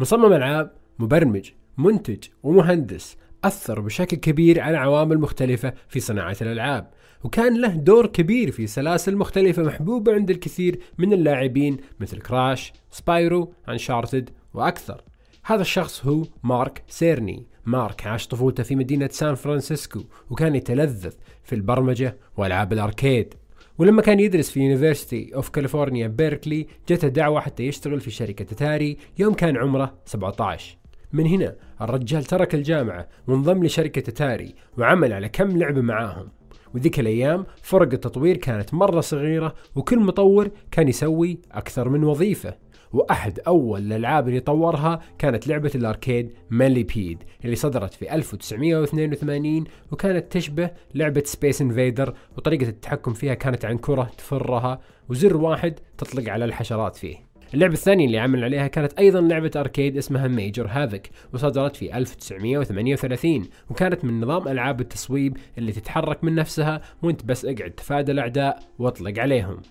مصمم العاب مبرمج منتج ومهندس أثر بشكل كبير على عوامل مختلفة في صناعة الألعاب وكان له دور كبير في سلاسل مختلفة محبوبة عند الكثير من اللاعبين مثل كراش، سبايرو، انشارتد وأكثر هذا الشخص هو مارك سيرني مارك عاش طفولته في مدينة سان فرانسيسكو وكان يتلذذ في البرمجة وألعاب الأركيد ولما كان يدرس في يونيفرسيتي اوف كاليفورنيا بيركلي جته دعوة حتى يشتغل في شركة تاري يوم كان عمره 17 من هنا الرجال ترك الجامعة وانضم لشركة تاري وعمل على كم لعبة معاهم وذيك الأيام فرق التطوير كانت مرة صغيرة وكل مطور كان يسوي أكثر من وظيفة واحد اول الالعاب اللي طورها كانت لعبه الاركيد بيد اللي صدرت في 1982 وكانت تشبه لعبه سبيس انفيدر وطريقه التحكم فيها كانت عن كره تفرها وزر واحد تطلق على الحشرات فيه اللعبة الثانية اللي عمل عليها كانت أيضا لعبة أركيد اسمها ميجر هافك وصدرت في 1938 وكانت من نظام ألعاب التصويب اللي تتحرك من نفسها وانت بس اقعد تفادى الأعداء واطلق عليهم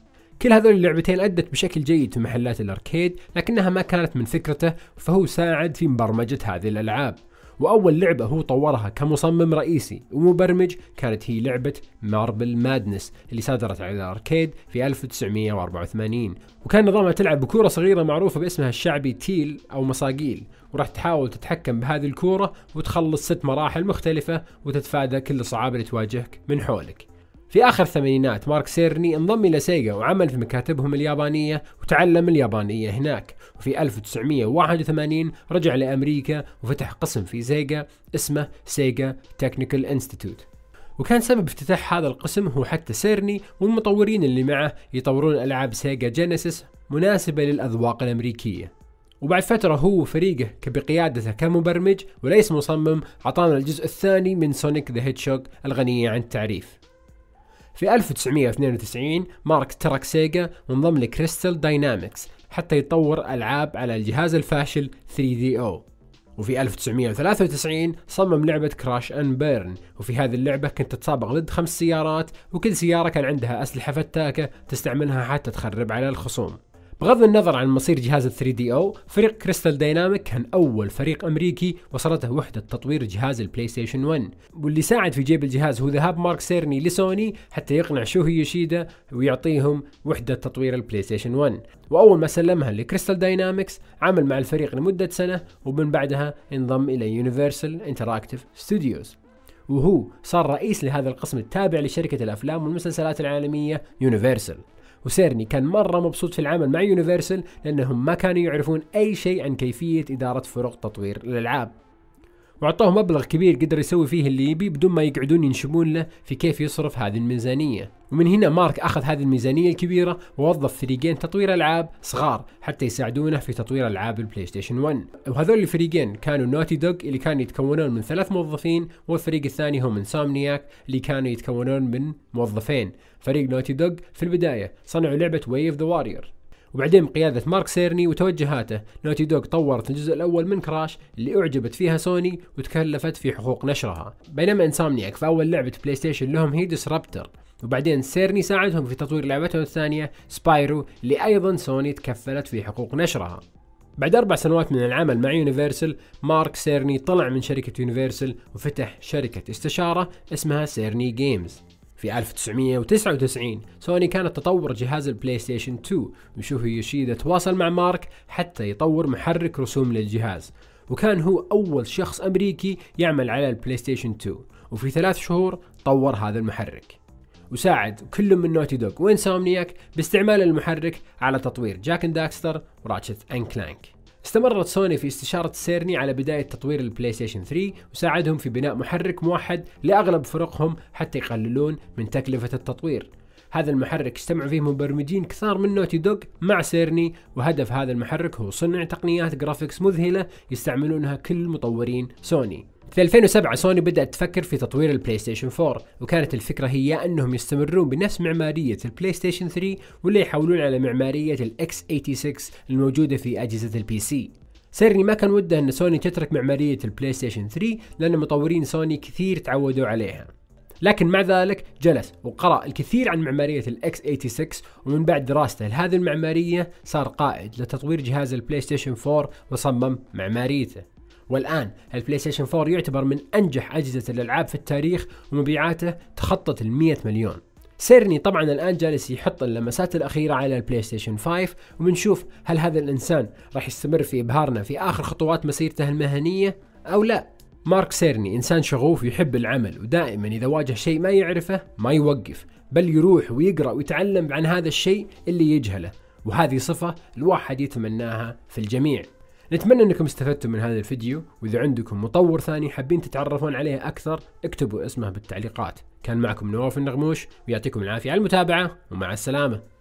كل هذول اللعبتين أدت بشكل جيد في محلات الأركيد لكنها ما كانت من فكرته فهو ساعد في مبرمجة هذه الألعاب وأول لعبة هو طورها كمصمم رئيسي ومبرمج كانت هي لعبة ماربل مادنس اللي صدرت على الأركيد في 1984 وكان نظامها تلعب بكورة صغيرة معروفة باسمها الشعبي تيل أو مصاقيل وراح تحاول تتحكم بهذه الكورة وتخلص ست مراحل مختلفة وتتفادى كل الصعاب اللي تواجهك من حولك في آخر الثمانينات مارك سيرني انضم إلى سيجا وعمل في مكاتبهم اليابانية وتعلم اليابانية هناك وفي 1981 رجع لأمريكا وفتح قسم في سيجا اسمه سيجا تكنيكال انستيتوت وكان سبب افتتاح هذا القسم هو حتى سيرني والمطورين اللي معه يطورون ألعاب سيجا جينيسيس مناسبة للأذواق الأمريكية وبعد فترة هو وفريقه بقيادته كمبرمج وليس مصمم عطانا الجزء الثاني من سونيك ذا هيدشوك الغنية عن التعريف في 1992 مارك ترك سيجا وانضم لكريستال داينامكس حتى يطور ألعاب على الجهاز الفاشل 3DO وفي 1993 صمم لعبة كراش أن بيرن وفي هذه اللعبة كنت تتسابق ضد خمس سيارات وكل سيارة كان عندها أسلحة فتاكة تستعملها حتى تخرب على الخصوم بغض النظر عن مصير جهاز ال 3 دي او فريق كريستال دايناميك كان اول فريق امريكي وصلته وحده تطوير جهاز البلاي ستيشن 1 واللي ساعد في جيب الجهاز هو ذهاب مارك سيرني لسوني حتى يقنع هي يوشيدا ويعطيهم وحده تطوير البلاي ستيشن 1 واول ما سلمها لكريستال داينامكس عمل مع الفريق لمده سنه ومن بعدها انضم الى يونيفرسال انتراكتيف ستوديوز وهو صار رئيس لهذا القسم التابع لشركة الأفلام والمسلسلات العالمية يونيفرسال وسيرني كان مرة مبسوط في العمل مع يونيفرسال لأنهم ما كانوا يعرفون أي شيء عن كيفية إدارة فرق تطوير الألعاب وأعطوه مبلغ كبير قدر يسوي فيه اللي يبي بدون ما يقعدون ينشبون له في كيف يصرف هذه الميزانية ومن هنا مارك أخذ هذه الميزانية الكبيرة ووظف فريقين تطوير ألعاب صغار حتى يساعدونه في تطوير ألعاب البلاي ستيشن 1 وهذول الفريقين كانوا نوتي دوغ اللي كانوا يتكونون من ثلاث موظفين والفريق الثاني هم انسومنياك اللي كانوا يتكونون من موظفين فريق نوتي دوغ في البداية صنعوا لعبة ويف ذا وارير وبعدين بقيادة مارك سيرني وتوجهاته نوتي دوغ طورت الجزء الأول من كراش اللي أعجبت فيها سوني وتكلفت في حقوق نشرها بينما إنسامنياك في أول لعبة بلاي ستيشن لهم هي ديسربتر وبعدين سيرني ساعدهم في تطوير لعبتهم الثانية سبايرو اللي أيضا سوني تكفلت في حقوق نشرها بعد أربع سنوات من العمل مع يونيفرسال مارك سيرني طلع من شركة يونيفرسال وفتح شركة استشارة اسمها سيرني جيمز في 1999 سوني كانت تطور جهاز البلاي ستيشن 2 نشوف يوشيدا تواصل مع مارك حتى يطور محرك رسوم للجهاز وكان هو أول شخص أمريكي يعمل على البلاي ستيشن 2 وفي ثلاث شهور طور هذا المحرك وساعد كل من نوتي دوغ وانسومنياك باستعمال المحرك على تطوير جاك اند داكستر وراتشت ان كلانك استمرت سوني في استشارة سيرني على بداية تطوير البلاي ستيشن 3 وساعدهم في بناء محرك موحد لأغلب فرقهم حتى يقللون من تكلفة التطوير هذا المحرك اجتمع فيه مبرمجين كثار من نوتي دوغ مع سيرني وهدف هذا المحرك هو صنع تقنيات جرافيكس مذهلة يستعملونها كل مطورين سوني في 2007 سوني بدأت تفكر في تطوير البلاي ستيشن 4 وكانت الفكرة هي أنهم يستمرون بنفس معمارية البلاي ستيشن 3 ولا يحولون على معمارية الـ x 86 الموجودة في أجهزة البي سي سيرني ما كان وده أن سوني تترك معمارية البلاي ستيشن 3 لأن مطورين سوني كثير تعودوا عليها لكن مع ذلك جلس وقرأ الكثير عن معمارية الـ x 86 ومن بعد دراسته لهذه المعمارية صار قائد لتطوير جهاز البلاي ستيشن 4 وصمم معماريته والآن البلاي ستيشن 4 يعتبر من أنجح أجهزة الألعاب في التاريخ ومبيعاته تخطت ال 100 مليون سيرني طبعا الان جالس يحط اللمسات الاخيره على البلاي ستيشن 5 وبنشوف هل هذا الانسان راح يستمر في ابهارنا في اخر خطوات مسيرته المهنيه او لا مارك سيرني انسان شغوف يحب العمل ودائما اذا واجه شيء ما يعرفه ما يوقف بل يروح ويقرا ويتعلم عن هذا الشيء اللي يجهله وهذه صفه الواحد يتمناها في الجميع نتمنى انكم استفدتم من هذا الفيديو واذا عندكم مطور ثاني حابين تتعرفون عليه اكثر اكتبوا اسمه بالتعليقات كان معكم نواف النغموش ويعطيكم العافيه على المتابعه ومع السلامه